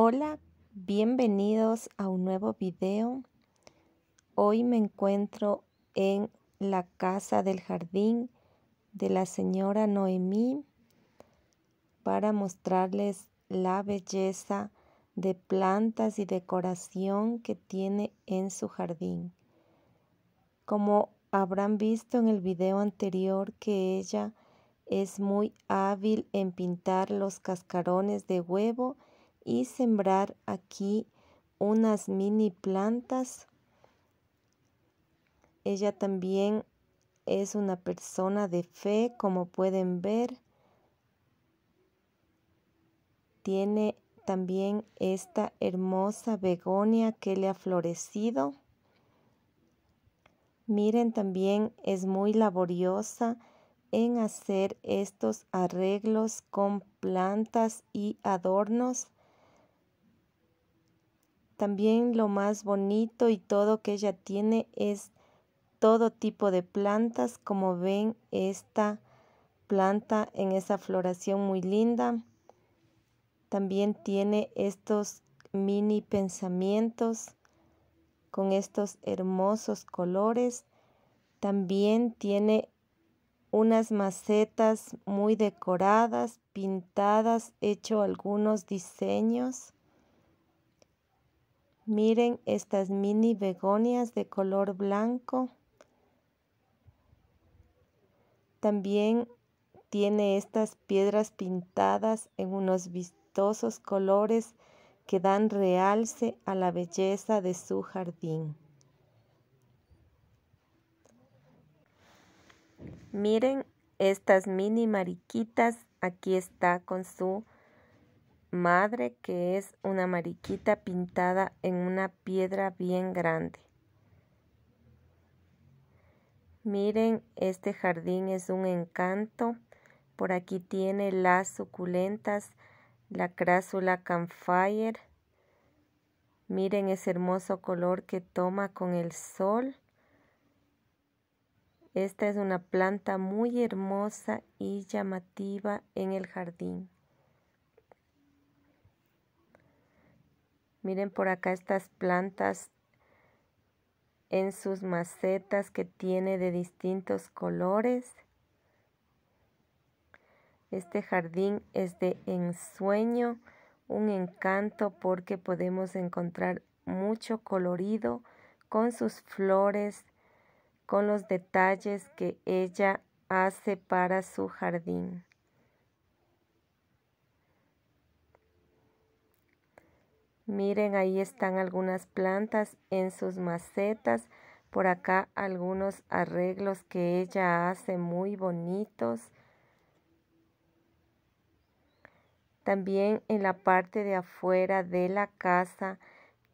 Hola, bienvenidos a un nuevo video. Hoy me encuentro en la casa del jardín de la señora Noemí para mostrarles la belleza de plantas y decoración que tiene en su jardín. Como habrán visto en el video anterior que ella es muy hábil en pintar los cascarones de huevo y sembrar aquí unas mini plantas. Ella también es una persona de fe, como pueden ver. Tiene también esta hermosa begonia que le ha florecido. Miren, también es muy laboriosa en hacer estos arreglos con plantas y adornos. También lo más bonito y todo que ella tiene es todo tipo de plantas, como ven esta planta en esa floración muy linda. También tiene estos mini pensamientos con estos hermosos colores. También tiene unas macetas muy decoradas, pintadas, hecho algunos diseños. Miren estas mini begonias de color blanco. También tiene estas piedras pintadas en unos vistosos colores que dan realce a la belleza de su jardín. Miren estas mini mariquitas, aquí está con su madre que es una mariquita pintada en una piedra bien grande. Miren, este jardín es un encanto. Por aquí tiene las suculentas, la crásula campfire. Miren ese hermoso color que toma con el sol. Esta es una planta muy hermosa y llamativa en el jardín. Miren por acá estas plantas en sus macetas que tiene de distintos colores. Este jardín es de ensueño, un encanto porque podemos encontrar mucho colorido con sus flores, con los detalles que ella hace para su jardín. Miren, ahí están algunas plantas en sus macetas. Por acá algunos arreglos que ella hace muy bonitos. También en la parte de afuera de la casa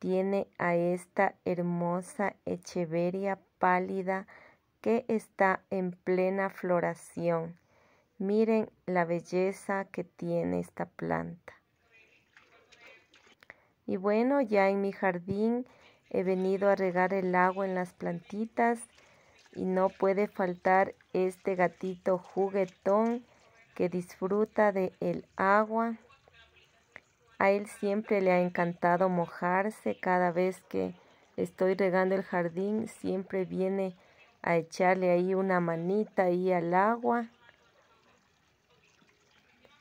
tiene a esta hermosa echeveria pálida que está en plena floración. Miren la belleza que tiene esta planta. Y bueno, ya en mi jardín he venido a regar el agua en las plantitas y no puede faltar este gatito juguetón que disfruta de el agua. A él siempre le ha encantado mojarse cada vez que estoy regando el jardín, siempre viene a echarle ahí una manita ahí al agua.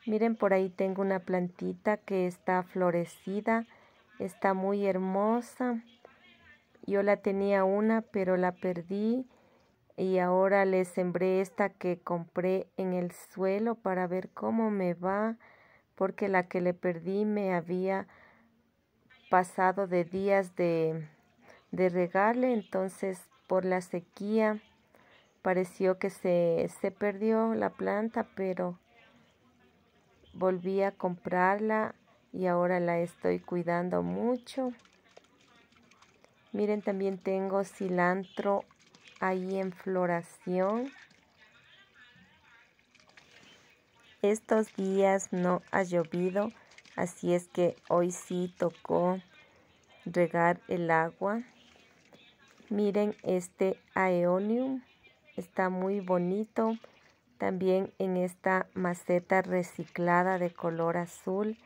Miren, por ahí tengo una plantita que está florecida está muy hermosa. Yo la tenía una, pero la perdí y ahora le sembré esta que compré en el suelo para ver cómo me va, porque la que le perdí me había pasado de días de, de regarle, entonces por la sequía pareció que se, se perdió la planta, pero volví a comprarla y ahora la estoy cuidando mucho. Miren, también tengo cilantro ahí en floración. Estos días no ha llovido, así es que hoy sí tocó regar el agua. Miren este aeonium, está muy bonito. También en esta maceta reciclada de color azul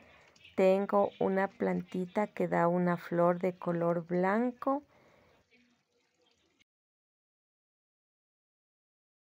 tengo una plantita que da una flor de color blanco